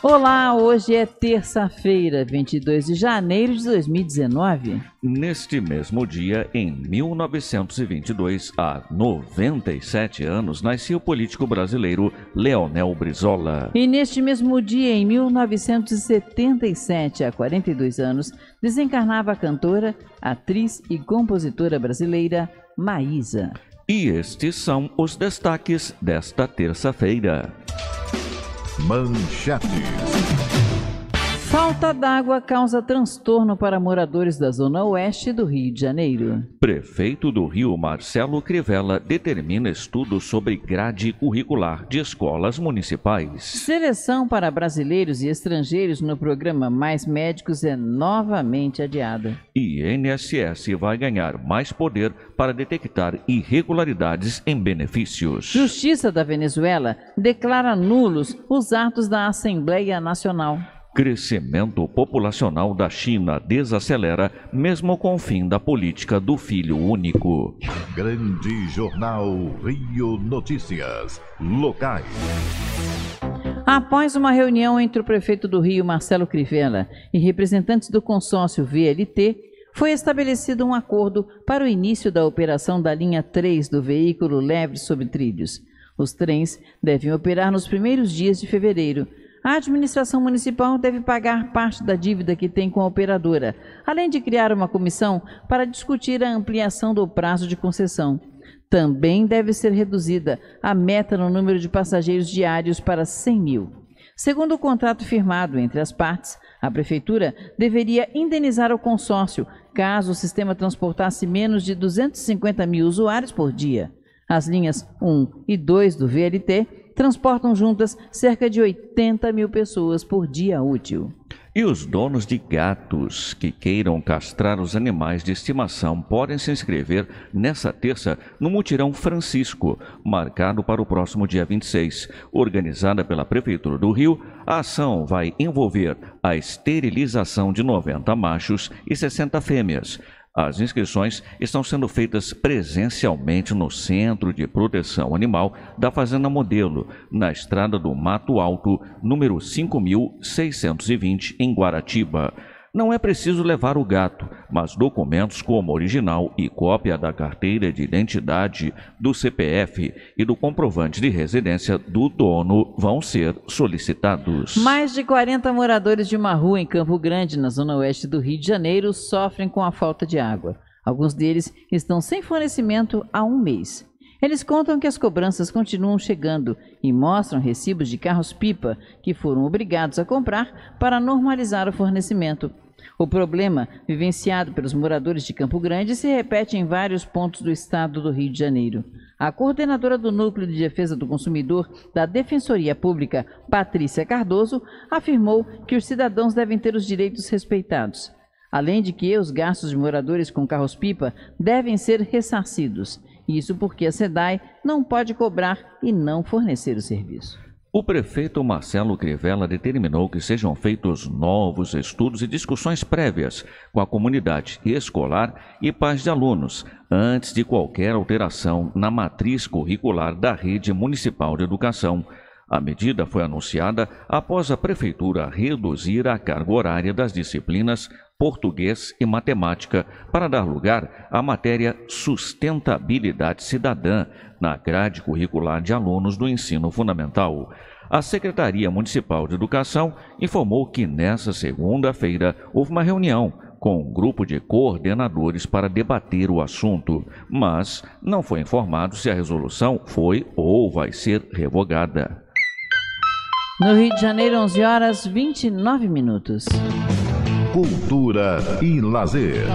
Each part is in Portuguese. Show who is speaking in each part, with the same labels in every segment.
Speaker 1: Olá, hoje é terça-feira, 22 de janeiro de 2019. Neste mesmo
Speaker 2: dia, em 1922, há 97 anos, nasceu o político brasileiro Leonel Brizola.
Speaker 1: E neste mesmo dia, em 1977, há 42 anos, desencarnava a cantora, atriz e compositora brasileira Maísa.
Speaker 2: E estes são os destaques desta terça-feira. Manchetes.
Speaker 1: Falta d'água causa transtorno para moradores da Zona Oeste do Rio de Janeiro.
Speaker 2: Prefeito do Rio, Marcelo Crivella, determina estudo sobre grade curricular de escolas municipais.
Speaker 1: Seleção para brasileiros e estrangeiros no programa Mais Médicos é novamente adiada.
Speaker 2: INSS vai ganhar mais poder para detectar irregularidades em benefícios.
Speaker 1: Justiça da Venezuela declara nulos os atos da Assembleia Nacional.
Speaker 2: Crescimento populacional da China desacelera, mesmo com o fim da política do filho único.
Speaker 3: Grande Jornal Rio Notícias.
Speaker 1: Locais. Após uma reunião entre o prefeito do Rio, Marcelo Crivella, e representantes do consórcio VLT, foi estabelecido um acordo para o início da operação da linha 3 do veículo leve sobre trilhos. Os trens devem operar nos primeiros dias de fevereiro a administração municipal deve pagar parte da dívida que tem com a operadora, além de criar uma comissão para discutir a ampliação do prazo de concessão. Também deve ser reduzida a meta no número de passageiros diários para 100 mil. Segundo o contrato firmado entre as partes, a Prefeitura deveria indenizar o consórcio caso o sistema transportasse menos de 250 mil usuários por dia. As linhas 1 e 2 do VLT transportam juntas cerca de 80 mil pessoas por dia útil.
Speaker 2: E os donos de gatos que queiram castrar os animais de estimação podem se inscrever nessa terça no Mutirão Francisco, marcado para o próximo dia 26. Organizada pela Prefeitura do Rio, a ação vai envolver a esterilização de 90 machos e 60 fêmeas as inscrições estão sendo feitas presencialmente no Centro de Proteção Animal da Fazenda Modelo, na Estrada do Mato Alto, número 5620, em Guaratiba. Não é preciso levar o gato, mas documentos como original e cópia da carteira de identidade, do CPF e do comprovante de residência do dono vão ser solicitados.
Speaker 1: Mais de 40 moradores de uma rua em Campo Grande, na zona oeste do Rio de Janeiro, sofrem com a falta de água. Alguns deles estão sem fornecimento há um mês. Eles contam que as cobranças continuam chegando e mostram recibos de carros-pipa que foram obrigados a comprar para normalizar o fornecimento. O problema vivenciado pelos moradores de Campo Grande se repete em vários pontos do estado do Rio de Janeiro. A coordenadora do Núcleo de Defesa do Consumidor da Defensoria Pública, Patrícia Cardoso, afirmou que os cidadãos devem ter os direitos respeitados. Além de que os gastos de moradores com carros-pipa devem ser ressarcidos. Isso porque a SEDAI não pode cobrar e não fornecer o serviço.
Speaker 2: O prefeito Marcelo Crivella determinou que sejam feitos novos estudos e discussões prévias com a comunidade escolar e pais de alunos, antes de qualquer alteração na matriz curricular da rede municipal de educação. A medida foi anunciada após a prefeitura reduzir a carga horária das disciplinas português e matemática, para dar lugar à matéria Sustentabilidade Cidadã, na grade curricular de alunos do ensino fundamental. A Secretaria Municipal de Educação informou que nessa segunda-feira houve uma reunião com um grupo de coordenadores para debater o assunto, mas não foi informado se a resolução foi ou vai ser revogada.
Speaker 1: No Rio de Janeiro, 11 horas 29 minutos
Speaker 2: cultura e lazer.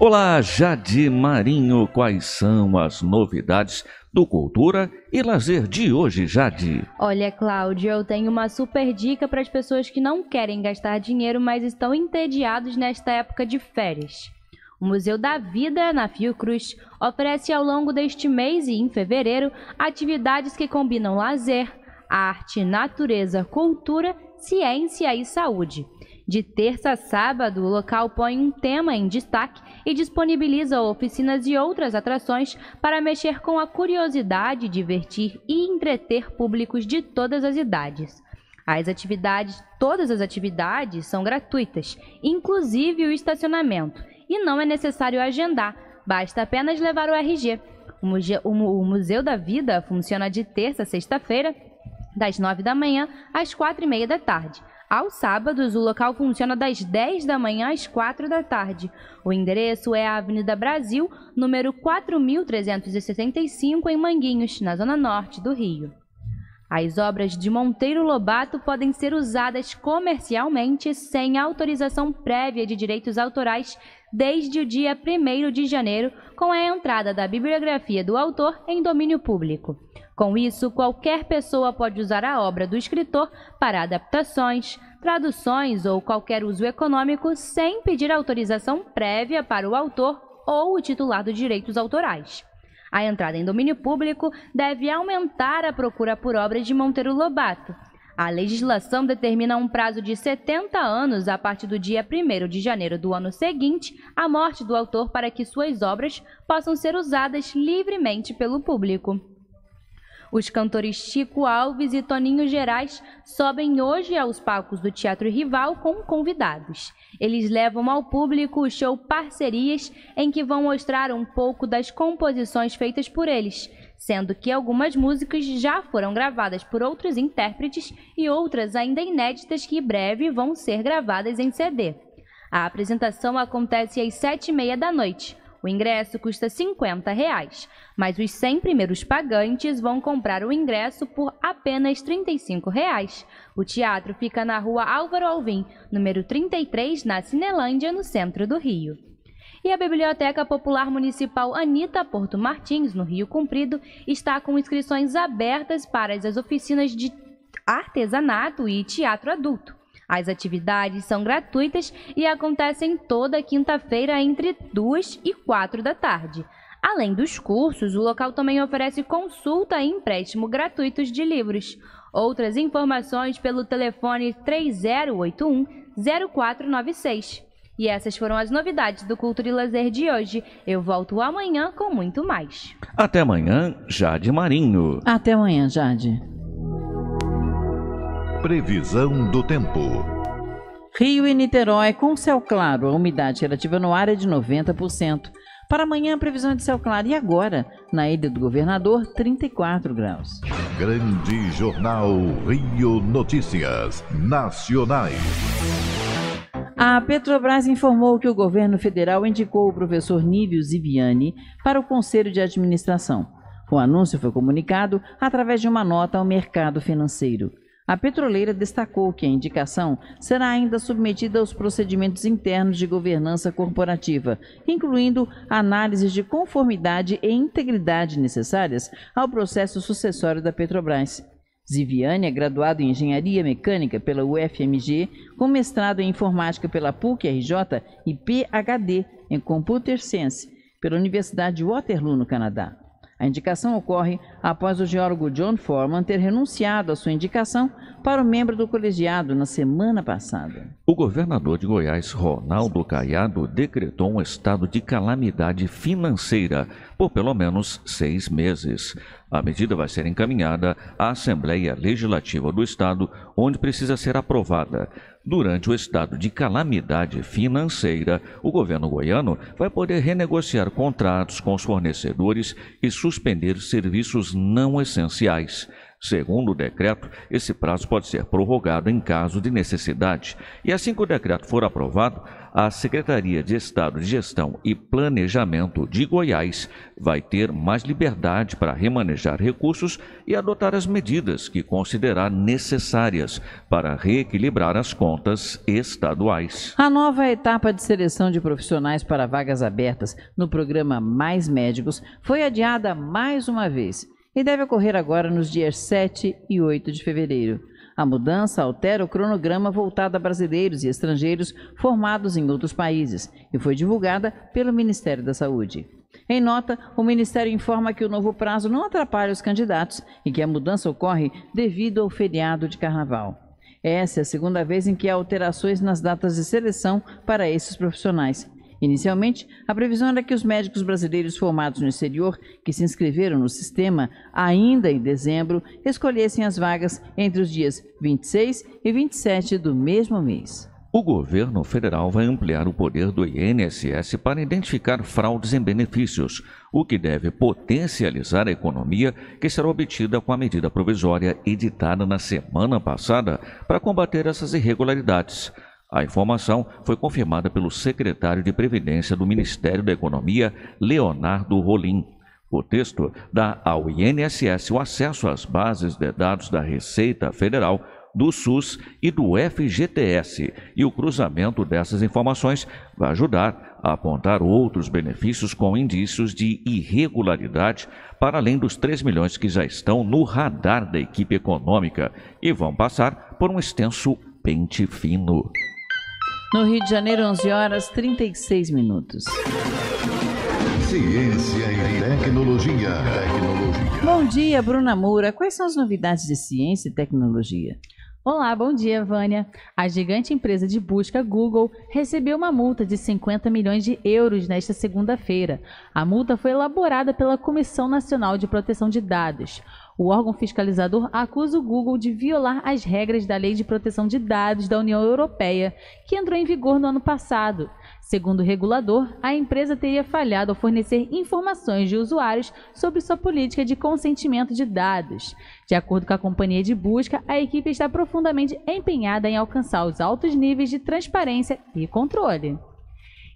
Speaker 2: Olá, Jade Marinho, quais são as novidades do Cultura e Lazer de hoje, Jade?
Speaker 4: Olha, Cláudio, eu tenho uma super dica para as pessoas que não querem gastar dinheiro, mas estão entediados nesta época de férias. O Museu da Vida, na Fiocruz, oferece ao longo deste mês e em fevereiro atividades que combinam lazer, arte, natureza, cultura, ciência e saúde. De terça a sábado, o local põe um tema em destaque e disponibiliza oficinas e outras atrações para mexer com a curiosidade, divertir e entreter públicos de todas as idades. As atividades, todas as atividades são gratuitas, inclusive o estacionamento, e não é necessário agendar, basta apenas levar o RG. O Museu da Vida funciona de terça a sexta-feira, das nove da manhã às quatro e meia da tarde. Aos sábados, o local funciona das 10 da manhã às 4 da tarde. O endereço é a Avenida Brasil, número 4375, em Manguinhos, na zona norte do Rio. As obras de Monteiro Lobato podem ser usadas comercialmente sem autorização prévia de direitos autorais desde o dia 1 de janeiro, com a entrada da bibliografia do autor em domínio público. Com isso, qualquer pessoa pode usar a obra do escritor para adaptações, traduções ou qualquer uso econômico sem pedir autorização prévia para o autor ou o titular dos direitos autorais. A entrada em domínio público deve aumentar a procura por obras de Monteiro Lobato. A legislação determina um prazo de 70 anos a partir do dia 1 de janeiro do ano seguinte à morte do autor para que suas obras possam ser usadas livremente pelo público. Os cantores Chico Alves e Toninho Gerais sobem hoje aos palcos do Teatro Rival com convidados. Eles levam ao público o show Parcerias, em que vão mostrar um pouco das composições feitas por eles, sendo que algumas músicas já foram gravadas por outros intérpretes e outras ainda inéditas que em breve vão ser gravadas em CD. A apresentação acontece às sete e meia da noite. O ingresso custa 50 reais, mas os 100 primeiros pagantes vão comprar o ingresso por apenas 35 reais. O teatro fica na rua Álvaro Alvim, número 33, na Cinelândia, no centro do Rio. E a Biblioteca Popular Municipal Anita Porto Martins, no Rio Comprido, está com inscrições abertas para as oficinas de artesanato e teatro adulto. As atividades são gratuitas e acontecem toda quinta-feira entre 2 e 4 da tarde. Além dos cursos, o local também oferece consulta e empréstimo gratuitos de livros. Outras informações pelo telefone 3081 0496. E essas foram as novidades do Cultura e Lazer de hoje. Eu volto amanhã com muito mais.
Speaker 2: Até amanhã, Jade Marinho.
Speaker 3: Até amanhã, Jade. Previsão do tempo.
Speaker 1: Rio e Niterói com céu claro. A umidade relativa no ar é de 90%. Para amanhã, previsão é de céu claro. E agora, na ilha do governador, 34 graus.
Speaker 3: Grande Jornal Rio Notícias Nacionais.
Speaker 1: A Petrobras informou que o governo federal indicou o professor Nívio Ziviani para o conselho de administração. O anúncio foi comunicado através de uma nota ao mercado financeiro. A petroleira destacou que a indicação será ainda submetida aos procedimentos internos de governança corporativa, incluindo análises de conformidade e integridade necessárias ao processo sucessório da Petrobras. Ziviane é graduado em Engenharia Mecânica pela UFMG, com mestrado em Informática pela PUC-RJ e PhD em Computer Science pela Universidade de Waterloo, no Canadá. A indicação ocorre após o geólogo John Forman ter renunciado à sua indicação para o membro do colegiado na semana passada.
Speaker 2: O governador de Goiás, Ronaldo Caiado, decretou um estado de calamidade financeira por pelo menos seis meses. A medida vai ser encaminhada à Assembleia Legislativa do Estado, onde precisa ser aprovada. Durante o estado de calamidade financeira, o governo goiano vai poder renegociar contratos com os fornecedores e suspender serviços não essenciais. Segundo o decreto, esse prazo pode ser prorrogado em caso de necessidade. E assim que o decreto for aprovado, a Secretaria de Estado de Gestão e Planejamento de Goiás vai ter mais liberdade para remanejar recursos e adotar as medidas que considerar necessárias para reequilibrar as contas estaduais.
Speaker 1: A nova etapa de seleção de profissionais para vagas abertas no programa Mais Médicos foi adiada mais uma vez e deve ocorrer agora nos dias 7 e 8 de fevereiro. A mudança altera o cronograma voltado a brasileiros e estrangeiros formados em outros países e foi divulgada pelo Ministério da Saúde. Em nota, o Ministério informa que o novo prazo não atrapalha os candidatos e que a mudança ocorre devido ao feriado de carnaval. Essa é a segunda vez em que há alterações nas datas de seleção para esses profissionais, Inicialmente, a previsão era que os médicos brasileiros formados no exterior, que se inscreveram no sistema ainda em dezembro, escolhessem as vagas entre os dias 26 e 27 do mesmo mês.
Speaker 2: O governo federal vai ampliar o poder do INSS para identificar fraudes em benefícios, o que deve potencializar a economia que será obtida com a medida provisória editada na semana passada para combater essas irregularidades. A informação foi confirmada pelo secretário de Previdência do Ministério da Economia, Leonardo Rolim. O texto dá ao INSS o acesso às bases de dados da Receita Federal, do SUS e do FGTS, e o cruzamento dessas informações vai ajudar a apontar outros benefícios com indícios de irregularidade, para além dos 3 milhões que já estão no radar da equipe econômica e vão passar por um extenso pente fino.
Speaker 1: No Rio de Janeiro, 11 horas 36 minutos.
Speaker 3: Ciência e tecnologia. tecnologia.
Speaker 1: Bom dia, Bruna Moura. Quais são as novidades de ciência e tecnologia? Olá, bom dia, Vânia. A
Speaker 5: gigante empresa de busca Google recebeu uma multa de 50 milhões de euros nesta segunda-feira. A multa foi elaborada pela Comissão Nacional de Proteção de Dados. O órgão fiscalizador acusa o Google de violar as regras da Lei de Proteção de Dados da União Europeia, que entrou em vigor no ano passado. Segundo o regulador, a empresa teria falhado ao fornecer informações de usuários sobre sua política de consentimento de dados. De acordo com a companhia de busca, a equipe está profundamente empenhada em alcançar os altos níveis de transparência e controle.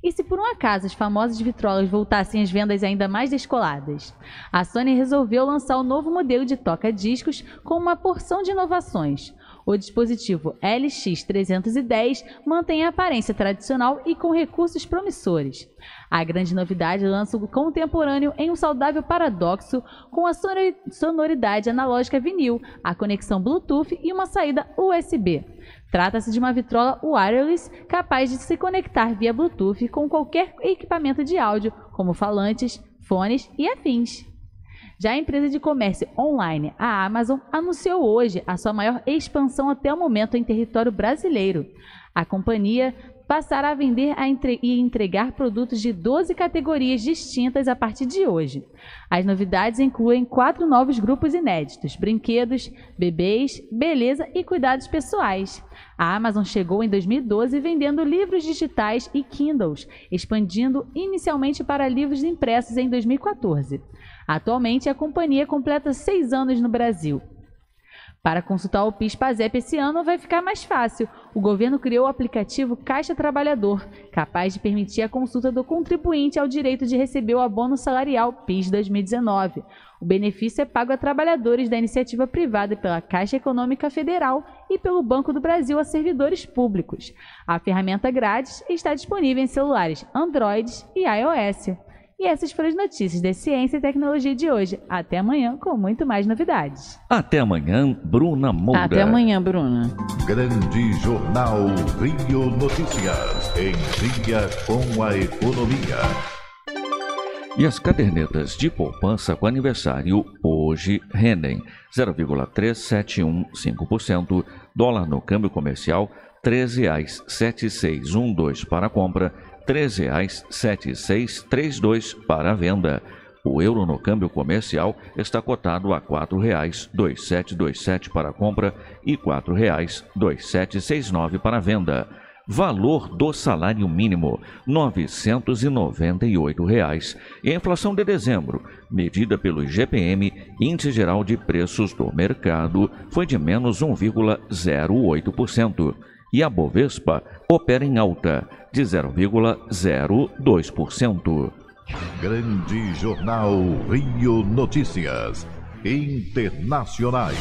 Speaker 5: E se por um acaso as famosas vitrolas voltassem às vendas ainda mais descoladas? A Sony resolveu lançar o novo modelo de toca-discos com uma porção de inovações. O dispositivo LX310 mantém a aparência tradicional e com recursos promissores. A grande novidade lança o contemporâneo em um saudável paradoxo com a sonoridade analógica vinil, a conexão Bluetooth e uma saída USB. Trata-se de uma vitrola wireless capaz de se conectar via Bluetooth com qualquer equipamento de áudio, como falantes, fones e afins. Já a empresa de comércio online, a Amazon, anunciou hoje a sua maior expansão até o momento em território brasileiro. A companhia passará a vender a entre... e entregar produtos de 12 categorias distintas a partir de hoje. As novidades incluem quatro novos grupos inéditos: brinquedos, bebês, beleza e cuidados pessoais. A Amazon chegou em 2012 vendendo livros digitais e Kindles, expandindo inicialmente para livros impressos em 2014. Atualmente, a companhia completa seis anos no Brasil para consultar o PIS-PASEP esse ano vai ficar mais fácil. O governo criou o aplicativo Caixa Trabalhador, capaz de permitir a consulta do contribuinte ao direito de receber o abono salarial PIS 2019. O benefício é pago a trabalhadores da iniciativa privada pela Caixa Econômica Federal e pelo Banco do Brasil a servidores públicos. A ferramenta grátis está disponível em celulares Android e iOS. E essas foram as notícias da ciência e tecnologia de hoje. Até amanhã com muito mais novidades.
Speaker 3: Até amanhã, Bruna Moura. Até
Speaker 1: amanhã, Bruna.
Speaker 3: Grande Jornal Rio Notícias. Em dia com a economia.
Speaker 2: E as cadernetas de poupança com aniversário hoje rendem 0,3715%, dólar no câmbio comercial R$ 13,7612 para compra R$ 3,7632 para a venda. O euro no câmbio comercial está cotado a R$ 4,2727 para compra e R$ 4,2769 para venda. Valor do salário mínimo R$ 998. E a inflação de dezembro, medida pelo IGPM, Índice Geral de Preços do Mercado, foi de menos 1,08% e a Bovespa opera em alta de 0,02%.
Speaker 3: Grande Jornal Rio Notícias Internacionais.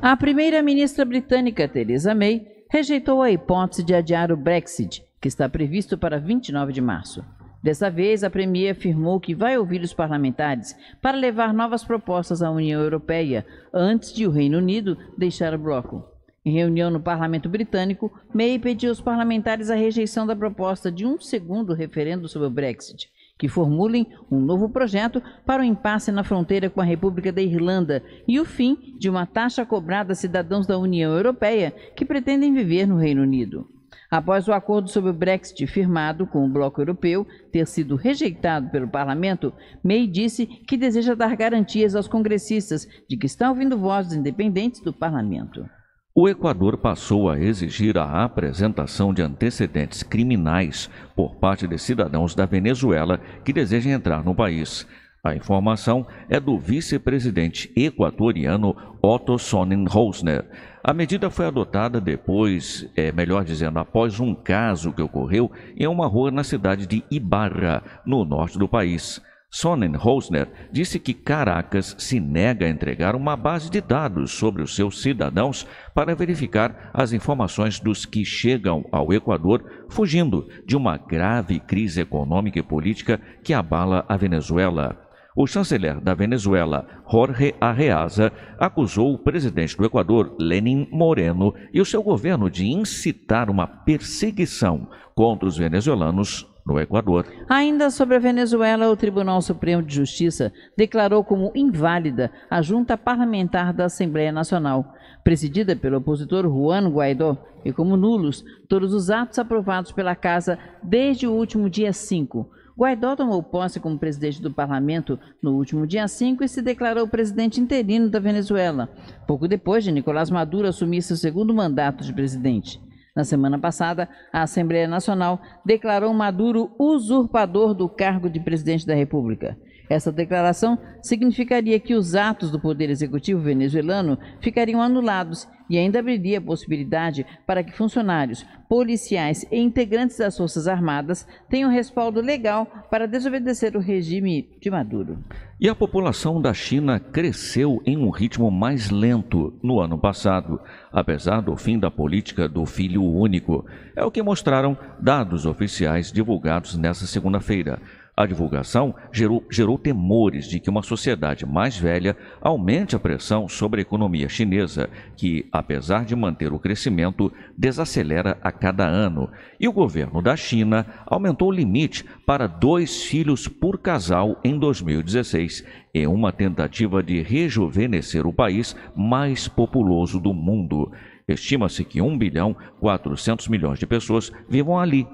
Speaker 1: A primeira-ministra britânica Theresa May rejeitou a hipótese de adiar o Brexit, que está previsto para 29 de março. Dessa vez, a Premier afirmou que vai ouvir os parlamentares para levar novas propostas à União Europeia antes de o Reino Unido deixar o bloco. Em reunião no Parlamento Britânico, May pediu aos parlamentares a rejeição da proposta de um segundo referendo sobre o Brexit, que formulem um novo projeto para o impasse na fronteira com a República da Irlanda e o fim de uma taxa cobrada a cidadãos da União Europeia que pretendem viver no Reino Unido. Após o acordo sobre o Brexit firmado com o Bloco Europeu ter sido rejeitado pelo parlamento, May disse que deseja dar garantias aos congressistas de que estão ouvindo vozes independentes do parlamento.
Speaker 2: O Equador passou a exigir a apresentação de antecedentes criminais por parte de cidadãos da Venezuela que desejem entrar no país. A informação é do vice-presidente equatoriano Otto Sonnenhausner. A medida foi adotada depois, é, melhor dizendo, após um caso que ocorreu em uma rua na cidade de Ibarra, no norte do país. Sonnenholzner disse que Caracas se nega a entregar uma base de dados sobre os seus cidadãos para verificar as informações dos que chegam ao Equador, fugindo de uma grave crise econômica e política que abala a Venezuela. O chanceler da Venezuela, Jorge Arreaza, acusou o presidente do Equador, Lenin Moreno, e o seu governo de incitar uma perseguição contra os venezuelanos no Equador.
Speaker 1: Ainda sobre a Venezuela, o Tribunal Supremo de Justiça declarou como inválida a junta parlamentar da Assembleia Nacional, presidida pelo opositor Juan Guaidó, e como nulos todos os atos aprovados pela Casa desde o último dia 5. Guaidó tomou posse como presidente do parlamento no último dia 5 e se declarou presidente interino da Venezuela, pouco depois de Nicolás Maduro assumir seu segundo mandato de presidente. Na semana passada, a Assembleia Nacional declarou Maduro usurpador do cargo de presidente da República. Essa declaração significaria que os atos do Poder Executivo venezuelano ficariam anulados e ainda abriria a possibilidade para que funcionários, policiais e integrantes das Forças Armadas tenham respaldo legal para desobedecer o regime de Maduro.
Speaker 2: E a população da China cresceu em um ritmo mais lento no ano passado, apesar do fim da política do filho único. É o que mostraram dados oficiais divulgados nesta segunda-feira. A divulgação gerou, gerou, temores de que uma sociedade mais velha aumente a pressão sobre a economia chinesa, que, apesar de manter o crescimento, desacelera a cada ano. E o governo da China aumentou o limite para dois filhos por casal em 2016, em uma tentativa de rejuvenescer o país mais populoso do mundo. Estima-se que 1 bilhão 400 milhões de pessoas vivam ali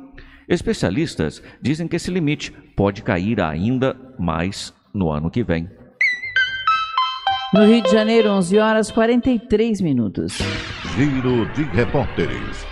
Speaker 2: Especialistas dizem que esse limite pode cair ainda mais no ano que vem. No Rio de Janeiro,
Speaker 1: 11 horas 43 minutos. Giro de repórteres.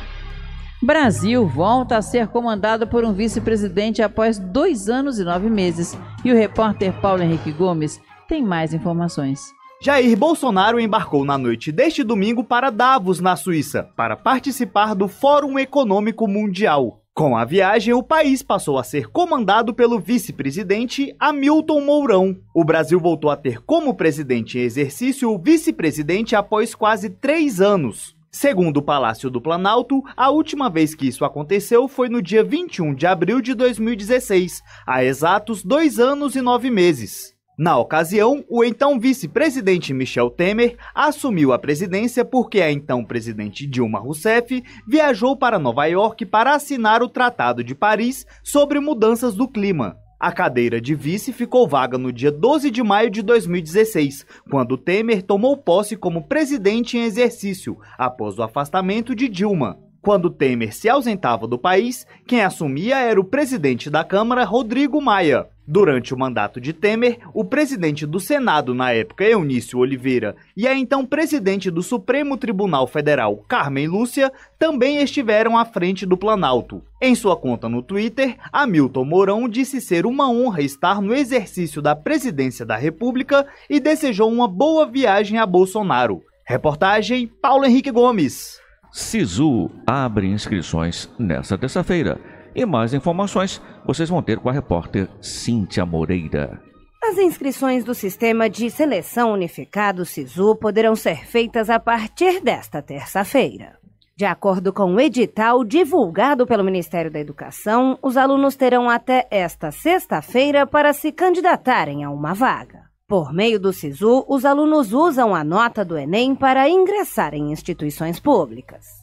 Speaker 1: Brasil volta a ser comandado por um vice-presidente após dois anos e nove meses. E o repórter Paulo Henrique Gomes tem mais informações. Jair
Speaker 6: Bolsonaro embarcou na noite deste domingo para Davos, na Suíça, para participar do Fórum Econômico Mundial. Com a viagem, o país passou a ser comandado pelo vice-presidente Hamilton Mourão. O Brasil voltou a ter como presidente em exercício o vice-presidente após quase três anos. Segundo o Palácio do Planalto, a última vez que isso aconteceu foi no dia 21 de abril de 2016, há exatos dois anos e nove meses. Na ocasião, o então vice-presidente Michel Temer assumiu a presidência porque a então presidente Dilma Rousseff viajou para Nova York para assinar o Tratado de Paris sobre mudanças do clima. A cadeira de vice ficou vaga no dia 12 de maio de 2016, quando Temer tomou posse como presidente em exercício, após o afastamento de Dilma. Quando Temer se ausentava do país, quem assumia era o presidente da Câmara, Rodrigo Maia. Durante o mandato de Temer, o presidente do Senado na época, Eunício Oliveira, e a então presidente do Supremo Tribunal Federal, Carmen Lúcia, também estiveram à frente do Planalto. Em sua conta no Twitter, Hamilton Mourão disse ser uma honra estar no exercício da presidência da República e desejou uma boa viagem a
Speaker 2: Bolsonaro. Reportagem Paulo Henrique Gomes. Sisu abre inscrições nesta terça-feira. E mais informações vocês vão ter com a repórter Cíntia Moreira.
Speaker 7: As inscrições do Sistema de Seleção Unificado SISU poderão ser feitas a partir desta terça-feira. De acordo com o edital divulgado pelo Ministério da Educação, os alunos terão até esta sexta-feira para se candidatarem a uma vaga. Por meio do SISU, os alunos usam a nota do Enem para ingressar em instituições públicas.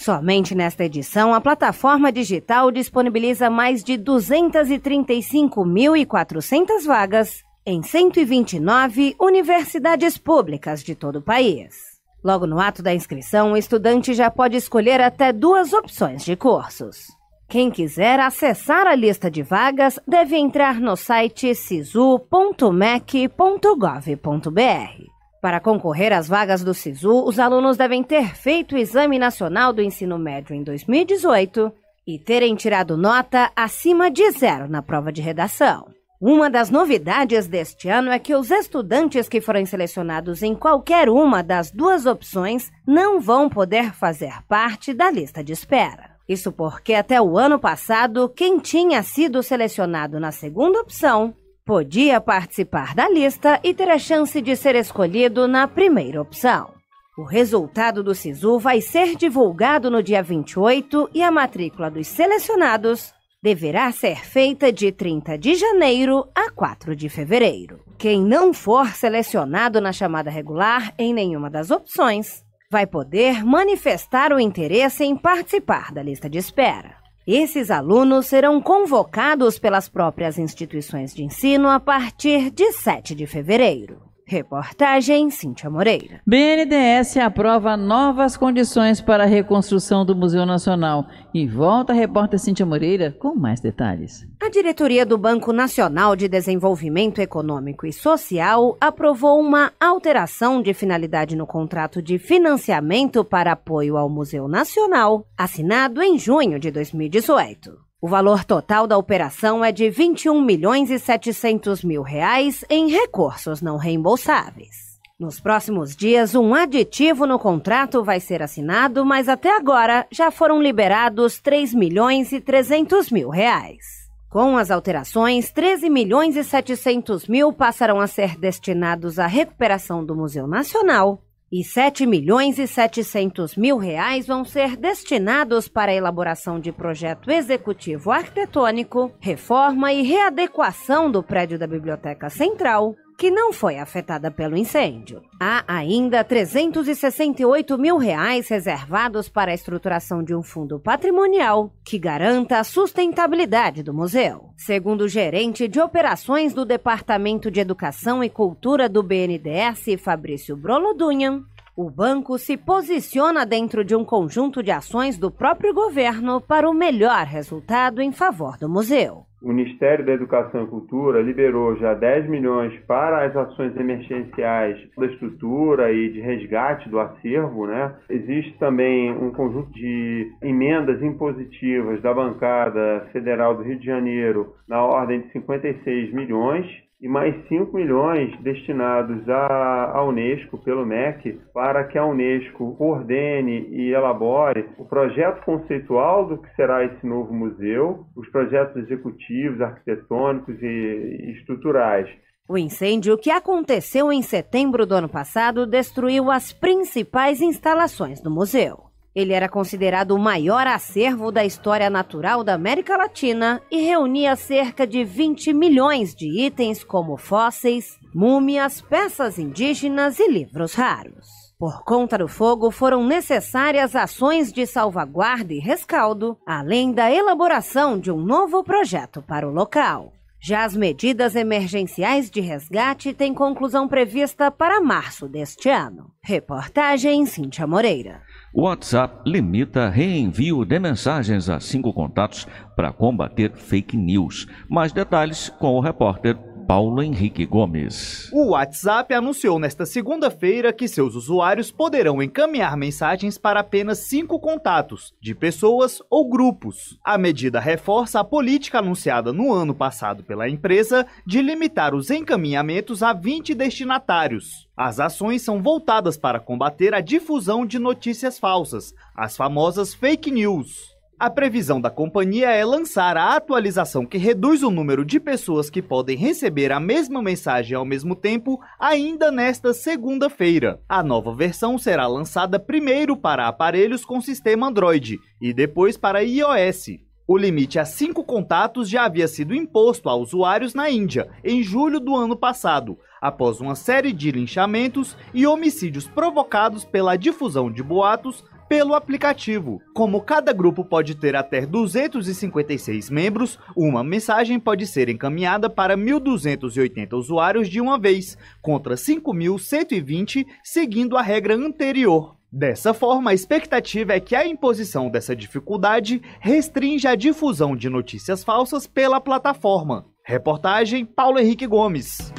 Speaker 7: Somente nesta edição, a plataforma digital disponibiliza mais de 235.400 vagas em 129 universidades públicas de todo o país. Logo no ato da inscrição, o estudante já pode escolher até duas opções de cursos. Quem quiser acessar a lista de vagas deve entrar no site sisu.mec.gov.br. Para concorrer às vagas do SISU, os alunos devem ter feito o Exame Nacional do Ensino Médio em 2018 e terem tirado nota acima de zero na prova de redação. Uma das novidades deste ano é que os estudantes que forem selecionados em qualquer uma das duas opções não vão poder fazer parte da lista de espera. Isso porque até o ano passado, quem tinha sido selecionado na segunda opção podia participar da lista e ter a chance de ser escolhido na primeira opção. O resultado do SISU vai ser divulgado no dia 28 e a matrícula dos selecionados deverá ser feita de 30 de janeiro a 4 de fevereiro. Quem não for selecionado na chamada regular em nenhuma das opções vai poder manifestar o interesse em participar da lista de espera. Esses alunos serão convocados pelas próprias instituições de ensino a partir de 7 de fevereiro. Reportagem Cíntia
Speaker 1: Moreira. BNDES aprova novas condições para a reconstrução do Museu Nacional. E volta a repórter Cíntia Moreira com mais detalhes.
Speaker 7: A diretoria do Banco Nacional de Desenvolvimento Econômico e Social aprovou uma alteração de finalidade no contrato de financiamento para apoio ao Museu Nacional, assinado em junho de 2018. O valor total da operação é de 21 milhões e 700 mil reais em recursos não reembolsáveis. Nos próximos dias, um aditivo no contrato vai ser assinado, mas até agora já foram liberados 3 milhões e 300 mil reais. Com as alterações, 13 milhões e 700 mil passarão a ser destinados à recuperação do Museu Nacional e 7 milhões e 700 mil reais vão ser destinados para a elaboração de projeto executivo arquitetônico, reforma e readequação do prédio da Biblioteca Central, que não foi afetada pelo incêndio. Há ainda 368 mil reais reservados para a estruturação de um fundo patrimonial que garanta a sustentabilidade do museu. Segundo o gerente de operações do Departamento de Educação e Cultura do BNDES, Fabrício Dunham o banco se posiciona dentro de um conjunto de ações do próprio governo para o melhor resultado em favor do museu
Speaker 1: o Ministério da Educação e Cultura liberou já 10 milhões para as ações emergenciais da estrutura e de resgate do acervo. Né? Existe também um conjunto de emendas impositivas da bancada federal do Rio de Janeiro na ordem de 56 milhões e mais 5 milhões destinados à, Unesco pelo MEC para que a Unesco coordene e elabore o projeto conceitual do que será esse novo museu, os projetos executivos, arquitetônicos e estruturais.
Speaker 7: O incêndio que aconteceu em setembro do ano passado destruiu as principais instalações do museu. Ele era considerado o maior acervo da história natural da América Latina e reunia cerca de 20 milhões de itens como fósseis, múmias, peças indígenas e livros raros. Por conta do fogo, foram necessárias ações de salvaguarda e rescaldo, além da elaboração de um novo projeto para o local. Já as medidas emergenciais de resgate têm conclusão prevista para março deste ano. Reportagem Cíntia Moreira.
Speaker 2: O WhatsApp limita reenvio de mensagens a cinco contatos para combater fake news. Mais detalhes com o repórter Paulo Henrique Gomes.
Speaker 6: O WhatsApp anunciou nesta segunda-feira que seus usuários poderão encaminhar mensagens para apenas cinco contatos, de pessoas ou grupos. A medida reforça a política anunciada no ano passado pela empresa de limitar os encaminhamentos a 20 destinatários. As ações são voltadas para combater a difusão de notícias falsas, as famosas fake news. A previsão da companhia é lançar a atualização que reduz o número de pessoas que podem receber a mesma mensagem ao mesmo tempo ainda nesta segunda-feira. A nova versão será lançada primeiro para aparelhos com sistema Android e depois para iOS. O limite a cinco contatos já havia sido imposto a usuários na Índia em julho do ano passado, após uma série de linchamentos e homicídios provocados pela difusão de boatos pelo aplicativo. Como cada grupo pode ter até 256 membros, uma mensagem pode ser encaminhada para 1.280 usuários de uma vez, contra 5.120, seguindo a regra anterior. Dessa forma, a expectativa é que a imposição dessa dificuldade restringe a difusão de notícias falsas pela plataforma. Reportagem Paulo Henrique Gomes.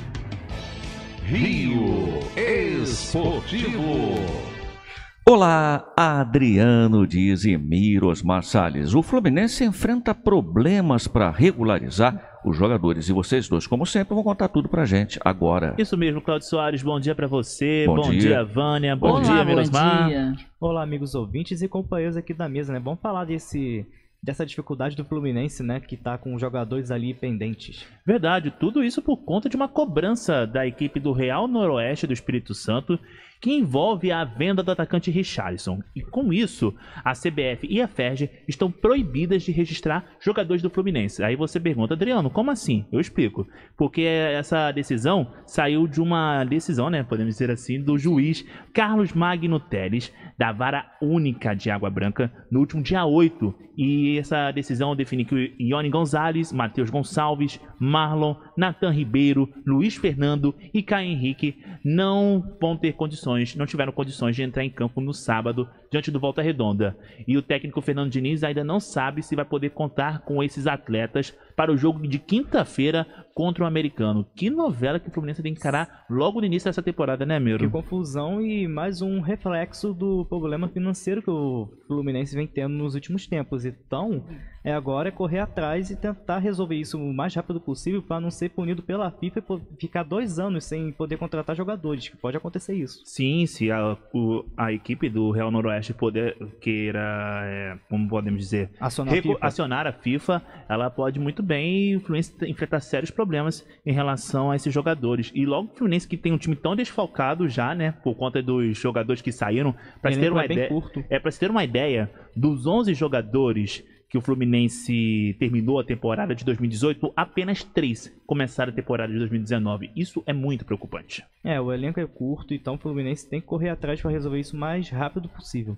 Speaker 6: Rio
Speaker 3: Esportivo.
Speaker 2: Olá, Adriano diz Emir Osmar Salles. O Fluminense enfrenta problemas para regularizar os jogadores. E vocês dois, como sempre, vão contar tudo a gente agora.
Speaker 8: Isso mesmo, Claudio Soares. Bom dia para você. Bom,
Speaker 2: bom dia. dia, Vânia.
Speaker 8: Bom Olá, dia, Emir Dia.
Speaker 9: Olá, amigos ouvintes e companheiros aqui da mesa, né? Vamos falar desse dessa dificuldade do Fluminense, né, que tá com jogadores ali pendentes. Verdade,
Speaker 8: tudo isso por conta de uma cobrança da equipe do Real Noroeste do Espírito Santo que envolve a venda do atacante Richarlison. E com isso, a CBF e a FERJ estão proibidas de registrar jogadores do Fluminense. Aí você pergunta, Adriano, como assim? Eu explico. Porque essa decisão saiu de uma decisão, né, podemos dizer assim, do juiz Carlos Magno Teles da vara única de Água Branca no último dia 8. E essa decisão define que Ione Gonzalez, Matheus Gonçalves, Marlon, Nathan Ribeiro, Luiz Fernando e Caio Henrique não vão ter condições, não tiveram condições de entrar em campo no sábado diante do Volta Redonda. E o técnico Fernando Diniz ainda não sabe se vai poder contar com esses atletas para o jogo de quinta-feira contra o americano. Que novela que o Fluminense tem que encarar logo no início dessa temporada, né, Miro? Que confusão
Speaker 9: e mais um reflexo do problema financeiro que o Fluminense vem tendo nos últimos tempos. Então, é agora é correr atrás e tentar resolver isso o mais rápido possível para não ser punido pela FIFA e ficar dois anos sem poder contratar jogadores, que pode acontecer isso.
Speaker 8: Sim, se a, o, a equipe do Real Noroeste poder queira, é, como podemos dizer, acionar, recu- a acionar a FIFA, ela pode muito bem Fluminense enfrentar sérios problemas em relação a esses jogadores. E logo o Fluminense que tem um time tão desfalcado já, né, por conta dos jogadores que saíram, para ter uma é ideia, curto. é para ter uma ideia dos 11 jogadores que o Fluminense terminou a temporada de 2018, apenas três começaram a temporada de 2019. Isso é muito preocupante. É, o elenco é curto, então o Fluminense tem que correr atrás para resolver isso o mais rápido possível.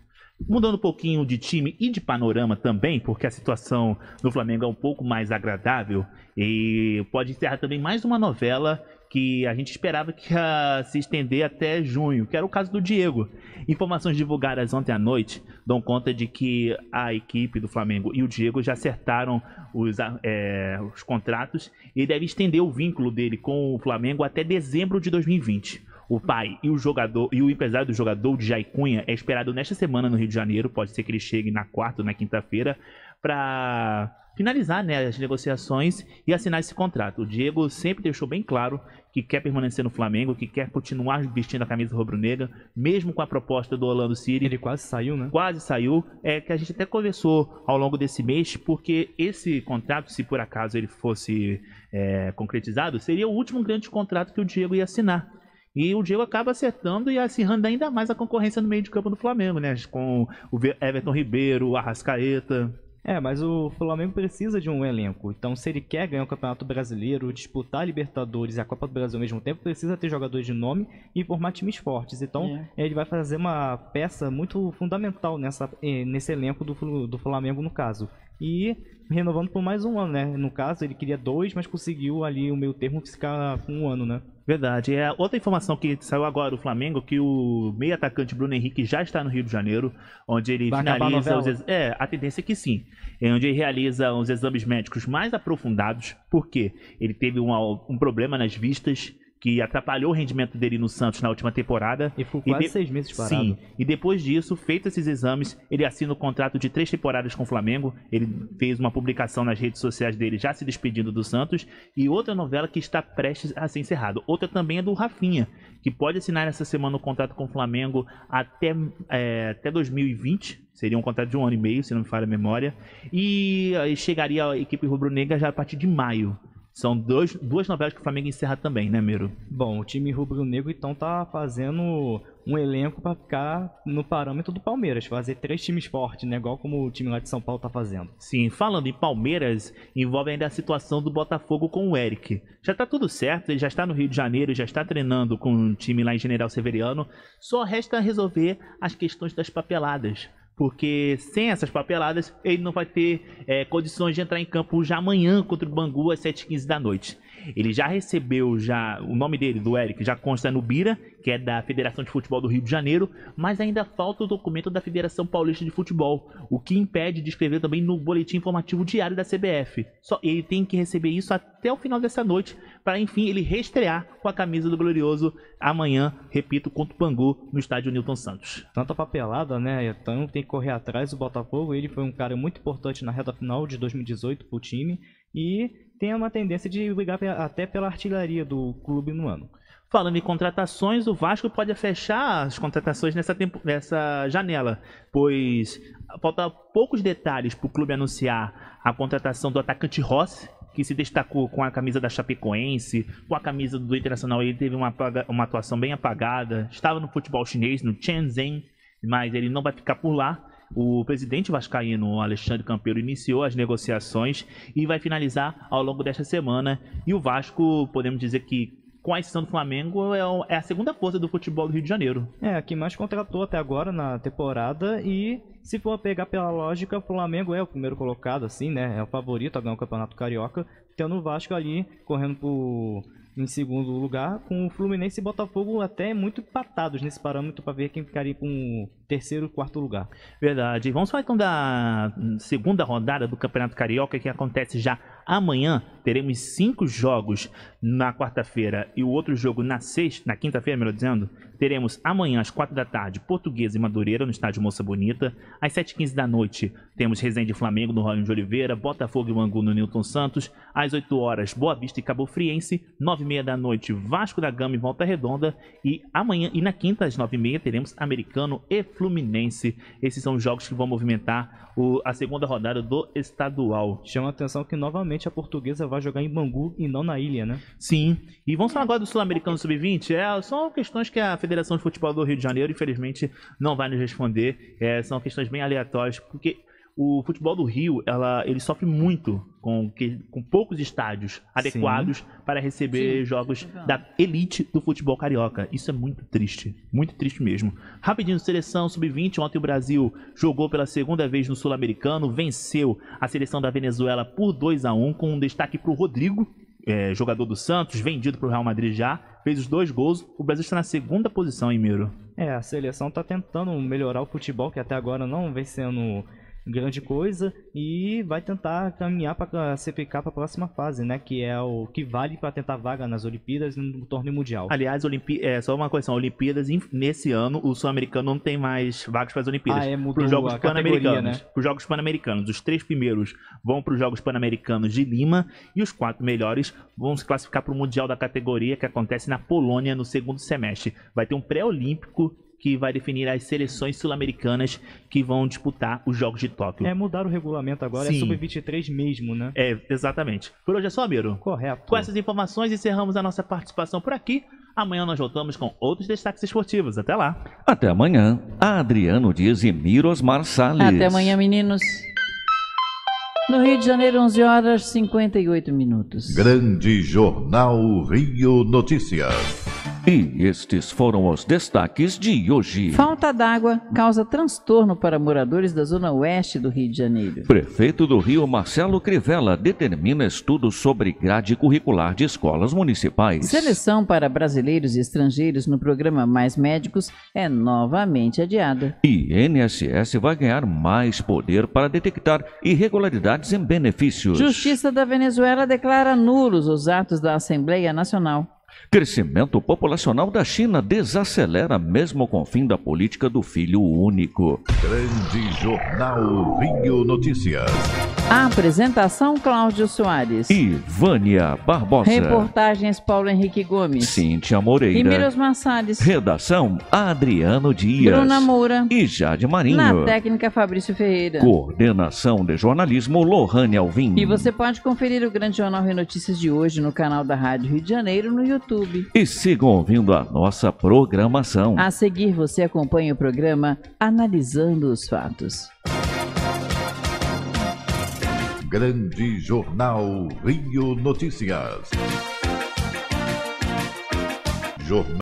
Speaker 8: Mudando um pouquinho de time e de panorama também, porque a situação no Flamengo é um pouco mais agradável e pode encerrar também mais uma novela que a gente esperava que ia se estender até junho, que era o caso do Diego. Informações divulgadas ontem à noite dão conta de que a equipe do Flamengo e o Diego já acertaram os, é, os contratos e deve estender o vínculo dele com o Flamengo até dezembro de 2020. O pai e o jogador e o empresário do jogador de Jaicunha é esperado nesta semana no Rio de Janeiro. Pode ser que ele chegue na quarta ou na quinta-feira para finalizar né, as negociações e assinar esse contrato. O Diego sempre deixou bem claro que quer permanecer no Flamengo, que quer continuar vestindo a camisa rubro-negra, mesmo com a proposta do Orlando City. Ele quase saiu, né? Quase saiu. É que a gente até conversou ao longo desse mês, porque esse contrato, se por acaso ele fosse é, concretizado, seria o último grande contrato que o Diego ia assinar. E o Diego acaba acertando e acirrando ainda mais a concorrência no meio de campo do Flamengo, né? Com o Everton Ribeiro, o Arrascaeta,
Speaker 9: é, mas o Flamengo precisa de um elenco. Então, se ele quer ganhar o Campeonato Brasileiro, disputar a Libertadores e a Copa do Brasil ao mesmo tempo, precisa ter jogadores de nome e formar times fortes. Então, é. ele vai fazer uma peça muito fundamental nessa, eh, nesse elenco do, do Flamengo, no caso. E renovando por mais um ano, né? No caso, ele queria dois, mas conseguiu ali o meio
Speaker 8: termo ficar com um ano, né? Verdade. É outra informação que saiu agora do Flamengo que o meio atacante Bruno Henrique já está no Rio de Janeiro, onde ele Vai finaliza a os ex... é a tendência é que sim, é onde ele realiza os exames médicos mais aprofundados, porque ele teve um, um problema nas vistas que atrapalhou o rendimento dele no Santos na última temporada. E ficou quase e de... seis meses parado. Sim, e depois disso, feitos esses exames, ele assina o contrato de três temporadas com o Flamengo. Ele fez uma publicação nas redes sociais dele já se despedindo do Santos. E outra novela que está prestes a ser encerrada. Outra também é do Rafinha, que pode assinar essa semana o contrato com o Flamengo até, é, até 2020. Seria um contrato de um ano e meio, se não me falha a memória. e eh, chegaria a equipe rubro-negra já a partir de maio. São dois, duas novelas que o Flamengo encerra também, né, Miro? Bom, o time rubro-negro então tá fazendo um
Speaker 9: elenco para ficar no parâmetro do Palmeiras, fazer três times fortes, né? Igual como o time lá de São Paulo tá
Speaker 8: fazendo. Sim, falando em Palmeiras, envolve ainda a situação do Botafogo com o Eric. Já tá tudo certo, ele já está no Rio de Janeiro, já está treinando com o um time lá em General Severiano, só resta resolver as questões das papeladas porque sem essas papeladas ele não vai ter é, condições de entrar em campo já amanhã contra o Bangu às 7h15 da noite. Ele já recebeu já o nome dele, do Eric, já consta no Bira, que é da Federação de Futebol do Rio de Janeiro, mas ainda falta o documento da Federação Paulista de Futebol, o que impede de escrever também no boletim informativo diário da CBF. Só ele tem que receber isso até o final dessa noite, para enfim ele reestrear com a camisa do Glorioso amanhã, repito, contra o Pangu no estádio Newton Santos. Tanta papelada, né? Então tem que correr atrás o Botafogo. Ele foi um cara muito
Speaker 9: importante na reta final de 2018 para o time e tem uma tendência de brigar até pela
Speaker 8: artilharia do clube no ano. Falando em contratações, o Vasco pode fechar as contratações nessa, tempo, nessa janela, pois falta poucos detalhes para o clube anunciar a contratação do atacante Rossi, que se destacou com a camisa da Chapecoense, com a camisa do Internacional. Ele teve uma, uma atuação bem apagada, estava no futebol chinês, no Shenzhen, mas ele não vai ficar por lá. O presidente vascaíno Alexandre Campeiro iniciou as negociações e vai finalizar ao longo desta semana. E o Vasco, podemos dizer que com a exceção do Flamengo, é, é a segunda força do futebol do Rio de Janeiro. É, a que
Speaker 9: mais contratou até agora na temporada e se for pegar pela lógica, o Flamengo é o primeiro colocado, assim, né? É o favorito a ganhar o Campeonato Carioca, tendo o Vasco ali correndo por em segundo lugar, com o Fluminense e Botafogo até muito empatados nesse parâmetro para
Speaker 8: ver quem ficaria com o terceiro e quarto lugar. Verdade. Vamos falar então da segunda rodada do Campeonato Carioca que acontece já amanhã. Teremos cinco jogos na quarta-feira e o outro jogo na sexta, na quinta-feira, melhor dizendo. Teremos amanhã às quatro da tarde Portuguesa e Madureira no estádio Moça Bonita, às sete e quinze da noite temos Resende e Flamengo no Rolando de Oliveira, Botafogo e Bangu no Newton Santos. Às 8 horas, Boa Vista e Cabo Friense. 9 h meia da noite, Vasco da Gama e Volta Redonda. E amanhã e na quinta, às 9 h meia, teremos Americano e Fluminense. Esses são os jogos que vão movimentar o, a segunda rodada do estadual. Chama a atenção que novamente a portuguesa vai jogar em Bangu e não na ilha, né? Sim. E vamos falar agora do Sul-Americano Sub-20. É, são questões que a Federação de Futebol do Rio de Janeiro, infelizmente, não vai nos responder. É, são questões bem aleatórias, porque o futebol do Rio, ela, ele sofre muito com, que, com poucos estádios adequados Sim. para receber Sim. jogos da elite do futebol carioca. Isso é muito triste, muito triste mesmo. Rapidinho, seleção sub-20. Ontem o Brasil jogou pela segunda vez no Sul-Americano, venceu a seleção da Venezuela por 2 a 1 com um destaque para o Rodrigo, é, jogador do Santos, vendido para o Real Madrid já, fez os dois gols. O Brasil está na segunda posição, hein, Miro?
Speaker 9: É, a seleção está tentando melhorar o futebol, que até agora não vem sendo grande coisa e vai tentar caminhar para a CPK para a próxima fase, né? Que é o que vale para tentar vaga nas Olimpíadas e no torneio mundial.
Speaker 8: Aliás, Olimpi é só uma coisa, Olimpíadas nesse ano o sul-americano não tem mais vagas para as Olimpíadas. Ah, é, mudou para os Jogos Pan-Americanos. Né? Para os Jogos Pan-Americanos, os três primeiros vão para os Jogos Pan-Americanos de Lima e os quatro melhores vão se classificar para o mundial da categoria que acontece na Polônia no segundo semestre. Vai ter um pré-olímpico que vai definir as seleções sul-americanas que vão disputar os Jogos de Tóquio. É
Speaker 9: mudar o regulamento
Speaker 8: agora, é Sim. é sub-23 mesmo, né? É, exatamente. Por hoje é só, Miro. Correto. Com essas informações, encerramos a nossa participação por aqui. Amanhã nós voltamos com outros destaques esportivos. Até lá.
Speaker 2: Até amanhã. Adriano Dias e Miros Marsalis. Até amanhã,
Speaker 1: meninos. No Rio de Janeiro, 11 horas 58 minutos.
Speaker 2: Grande Jornal
Speaker 3: Rio Notícias. E estes foram os destaques de hoje.
Speaker 1: Falta d'água causa transtorno para moradores da zona oeste do Rio de Janeiro.
Speaker 2: Prefeito do Rio, Marcelo Crivella, determina estudo sobre grade curricular de escolas municipais.
Speaker 1: Seleção para brasileiros e estrangeiros no programa Mais Médicos é novamente adiada.
Speaker 2: INSS vai ganhar mais poder para detectar irregularidades em benefícios.
Speaker 1: Justiça da Venezuela declara nulos os atos da Assembleia Nacional.
Speaker 2: Crescimento populacional da China desacelera mesmo com o fim da política do filho único.
Speaker 3: Grande Jornal Rio Notícias.
Speaker 1: A apresentação Cláudio Soares
Speaker 2: e Vânia Barbosa.
Speaker 1: Reportagens Paulo Henrique Gomes,
Speaker 2: Cíntia Moreira e Miros
Speaker 1: Massales.
Speaker 2: Redação Adriano Dias, Bruna Moura e Jade Marinho. Na
Speaker 1: técnica Fabrício Ferreira.
Speaker 2: Coordenação de jornalismo Lohane Alvim. E você
Speaker 1: pode conferir o Grande Jornal Rio Notícias de hoje no canal da Rádio Rio de Janeiro no YouTube YouTube.
Speaker 2: E sigam ouvindo a nossa programação. A
Speaker 1: seguir, você acompanha o programa Analisando os Fatos.
Speaker 3: Grande Jornal Rio Notícias. Jornal